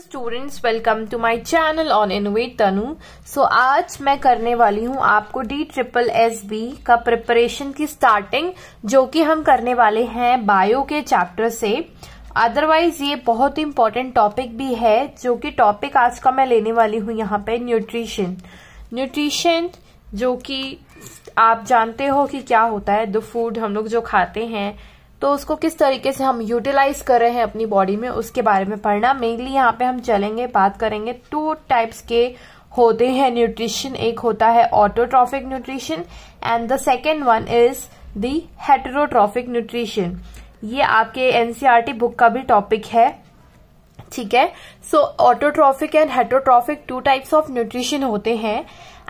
students welcome to my channel on innovate Tanu so आज मैं करने वाली हूँ आपको डी ट्रिपल एस बी का प्रिपरेशन की स्टार्टिंग जो कि हम करने वाले हैं बायो के चैप्टर से अदरवाइज ये बहुत इम्पोर्टेंट टॉपिक भी है जो कि टॉपिक आज का मैं लेने वाली हूँ यहाँ पे न्यूट्रिशन न्यूट्रिशन जो कि आप जानते हो कि क्या होता है द फूड हम लोग जो खाते हैं तो उसको किस तरीके से हम यूटिलाइज कर रहे हैं अपनी बॉडी में उसके बारे में पढ़ना मेनली यहाँ पे हम चलेंगे बात करेंगे टू टाइप्स के होते हैं न्यूट्रिशन एक होता है autotrophic nutrition and the second one is the heterotrophic nutrition ये आपके एनसीआरटी बुक e का भी टॉपिक है ठीक है so autotrophic and heterotrophic two types of nutrition होते हैं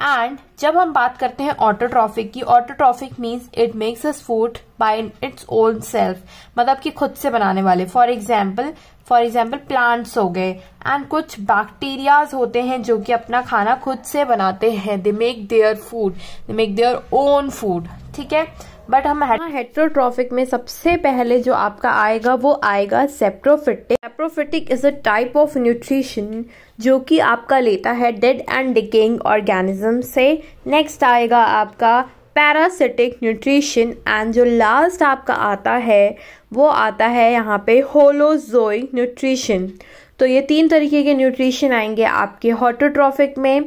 एंड जब हम बात करते हैं ऑटोट्रॉफिक की autotrophic means it makes us food by its own self मतलब कि खुद से बनाने वाले for example for example plants हो गए एंड कुछ बैक्टीरियाज होते हैं जो कि अपना खाना खुद से बनाते हैं they make their food they make their own food ठीक है बट हम हेट्रोट्रॉफिक हाँ, में सबसे पहले जो आपका आएगा वो आएगा saprophytic saprophytic is a type of nutrition जो कि आपका लेता है डेड एंड डिकेइंग ऑर्गेनिज्म से नेक्स्ट आएगा आपका पैरासिटिक न्यूट्रिशन एंड जो लास्ट आपका आता है वो आता है यहाँ पे होलोजोइक न्यूट्रिशन तो ये तीन तरीके के न्यूट्रिशन आएंगे आपके हॉटोट्रॉफिक में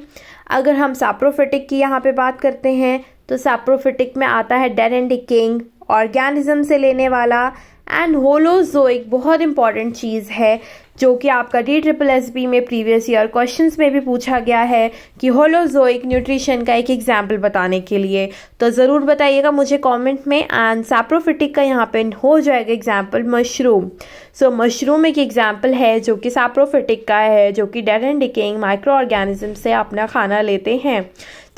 अगर हम सैप्रोफिटिक की यहाँ पे बात करते हैं तो सैप्रोफिटिक में आता है डेड एंड डिकेइंग ऑर्गेनिज्म से लेने वाला एंड होलोजोइक बहुत इंपॉर्टेंट चीज़ है जो कि आपका डी ट्रिपल एस बी में प्रीवियस ईयर क्वेश्चंस में भी पूछा गया है कि होलोजोइक न्यूट्रिशन का एक एग्जाम्पल बताने के लिए तो ज़रूर बताइएगा मुझे कमेंट में एंड सैप्रोफिटिक का यहाँ पे हो जाएगा एग्जाम्पल मशरूम सो मशरूम एक एग्जाम्पल है जो कि सैप्रोफिटिक का है जो कि dead and decaying microorganism से अपना खाना लेते हैं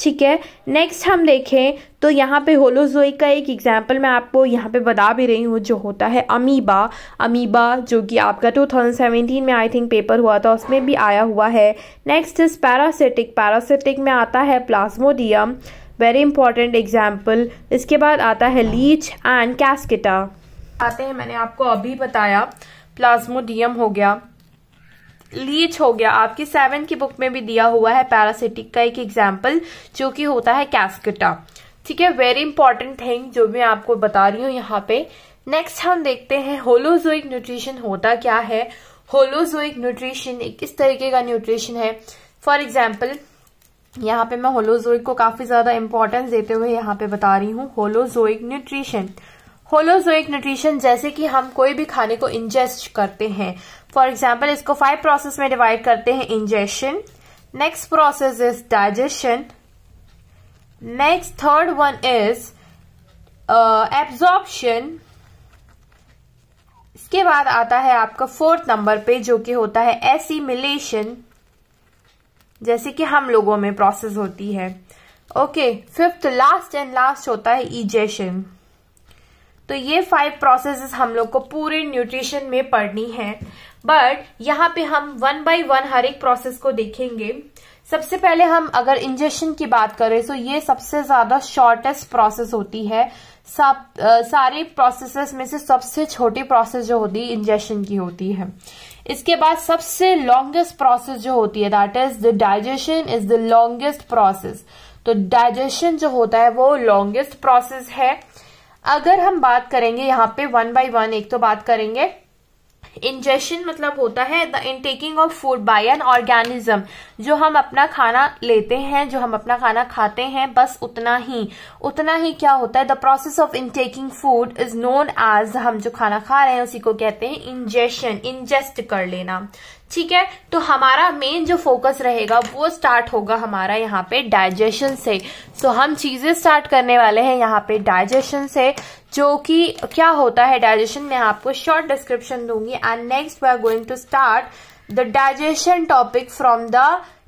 ठीक है नेक्स्ट हम देखें तो यहाँ पे होलोजोई का एक एग्जाम्पल मैं आपको यहाँ पे बता भी रही हूँ जो होता है अमीबा अमीबा जो कि आपका 2017 में आई थिंक पेपर हुआ था उसमें भी आया हुआ है नेक्स्ट इज पैरासिटिक पैरासिटिक में आता है प्लाज्मोडियम वेरी इंपॉर्टेंट एग्जाम्पल इसके बाद आता है लीच एंड कैस्किटा आते हैं मैंने आपको अभी बताया प्लाज्मोडियम हो गया लीच हो गया आपकी सेवन की बुक में भी दिया हुआ है पैरासिटिक का एक एग्जाम्पल जो कि होता है कैस्कटा ठीक है वेरी इंपॉर्टेंट थिंग जो मैं आपको बता रही हूँ यहाँ पे नेक्स्ट हम देखते हैं होलोजोइक न्यूट्रिशन होता क्या है होलोजोइक न्यूट्रिशन एक किस तरीके का न्यूट्रिशन है फॉर एग्जाम्पल यहाँ पे मैं होलोजोइक को काफी ज्यादा इंपॉर्टेंस देते हुए यहाँ पे बता रही हूँ होलोजोइक न्यूट्रिशन होलोजोइक न्यूट्रिशन जैसे कि हम कोई भी खाने को इंजेस्ट करते हैं फॉर एग्जाम्पल इसको फाइव प्रोसेस में डिवाइड करते हैं ingestion next process is digestion next third one is absorption इसके बाद आता है आपका फोर्थ नंबर पे जो कि होता है एसिमिलेशन जैसे कि हम लोगों में प्रोसेस होती है okay fifth last and last होता है इजेशन तो ये फाइव प्रोसेसेस हम लोग को पूरे न्यूट्रिशन में पढ़नी है बट यहाँ पे हम वन बाय वन हर एक प्रोसेस को देखेंगे सबसे पहले हम अगर इंजेक्शन की बात करें तो ये सबसे ज्यादा शॉर्टेस्ट प्रोसेस होती है सब सारे प्रोसेसेस में से सबसे छोटी प्रोसेस जो होती है इंजेक्शन की होती है इसके बाद सबसे लॉन्गेस्ट प्रोसेस जो होती है that is the digestion is the longest process तो डाइजेशन जो होता है वो लॉन्गेस्ट प्रोसेस है अगर हम बात करेंगे यहाँ पे वन बाय वन एक तो बात करेंगे इंजेशन मतलब होता है the in taking of food by an organism जो हम अपना खाना लेते हैं जो हम अपना खाना खाते हैं बस उतना ही उतना ही क्या होता है the process of intaking food is known as हम जो खाना खा रहे हैं उसी को कहते हैं इंजेशन इंजेस्ट कर लेना ठीक है तो हमारा मेन जो फोकस रहेगा वो स्टार्ट होगा हमारा यहाँ पे डाइजेशन से सो तो so, हम चीजें स्टार्ट करने वाले हैं यहाँ पे डाइजेशन से जो कि क्या होता है डाइजेशन में आपको शॉर्ट डिस्क्रिप्शन दूंगी and next we are going to start the digestion topic from the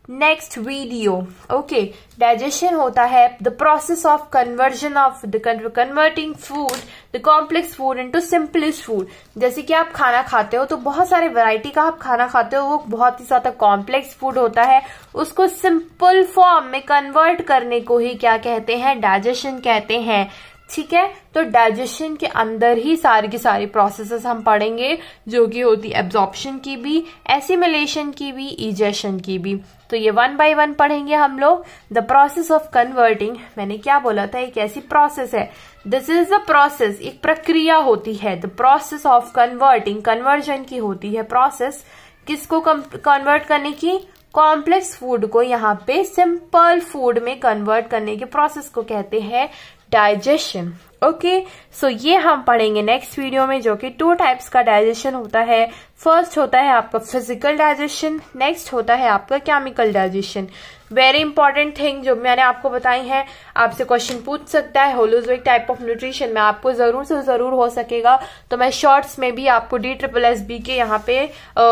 next video okay digestion होता है the process of conversion of the converting food the complex food into simplest food जैसे कि आप खाना खाते हो तो बहुत सारे वैरायटी का आप खाना खाते हो वो बहुत ही ज्यादा कॉम्प्लेक्स फूड होता है उसको सिंपल फॉर्म में कन्वर्ट करने को ही क्या कहते हैं डाइजेशन कहते हैं ठीक है तो डाइजेशन के अंदर ही सारी की सारी प्रोसेसेस हम पढ़ेंगे जो कि होती है एब्जॉर्प्शन की भी एसिमिलेशन की भी इजेशन की भी तो ये वन बाय वन पढ़ेंगे हम लोग द प्रोसेस ऑफ कन्वर्टिंग मैंने क्या बोला था एक ऐसी प्रोसेस है दिस इज द प्रोसेस एक प्रक्रिया होती है the process of converting conversion की होती है प्रोसेस किसको कन्वर्ट करने की कॉम्प्लेक्स फूड को यहाँ पे सिंपल फूड में कन्वर्ट करने के प्रोसेस को कहते हैं डाइजेशन ओके सो ये हम पढ़ेंगे नेक्स्ट वीडियो में जो कि टू टाइप्स का डाइजेशन होता है फर्स्ट होता है आपका फिजिकल डाइजेशन नेक्स्ट होता है आपका chemical digestion very important thing जो मैंने आपको बताई है आपसे क्वेश्चन पूछ सकता है होलोजोइक टाइप ऑफ न्यूट्रिशन में आपको जरूर से जरूर हो सकेगा तो मैं शॉर्ट्स में भी आपको डी ट्रिपल एस बी के यहाँ पे आ,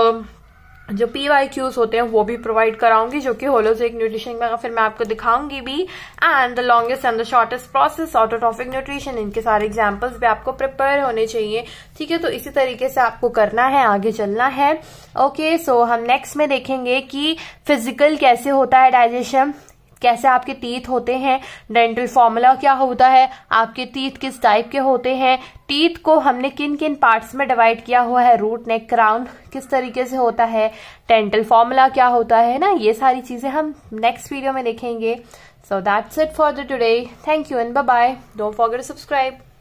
जो पी वाई क्यूज होते हैं वो भी प्रोवाइड कराऊंगी जो कि एक न्यूट्रिशन में फिर मैं आपको दिखाऊंगी भी and the longest and the shortest process autotrophic nutrition इनके सारे एग्जाम्पल्स भी आपको प्रिपेयर होने चाहिए ठीक है तो इसी तरीके से आपको करना है आगे चलना है ओके okay, सो so हम नेक्स्ट में देखेंगे कि फिजिकल कैसे होता है डाइजेशन कैसे आपके टीथ होते हैं डेंटल फॉर्मूला क्या होता है आपके टीथ किस टाइप के होते हैं टीथ को हमने किन किन पार्ट्स में डिवाइड किया हुआ है रूट नेक क्राउन किस तरीके से होता है डेंटल फॉर्मूला क्या होता है ना ये सारी चीजें हम नेक्स्ट वीडियो में देखेंगे so that's it for the today thank you and bye don't forget subscribe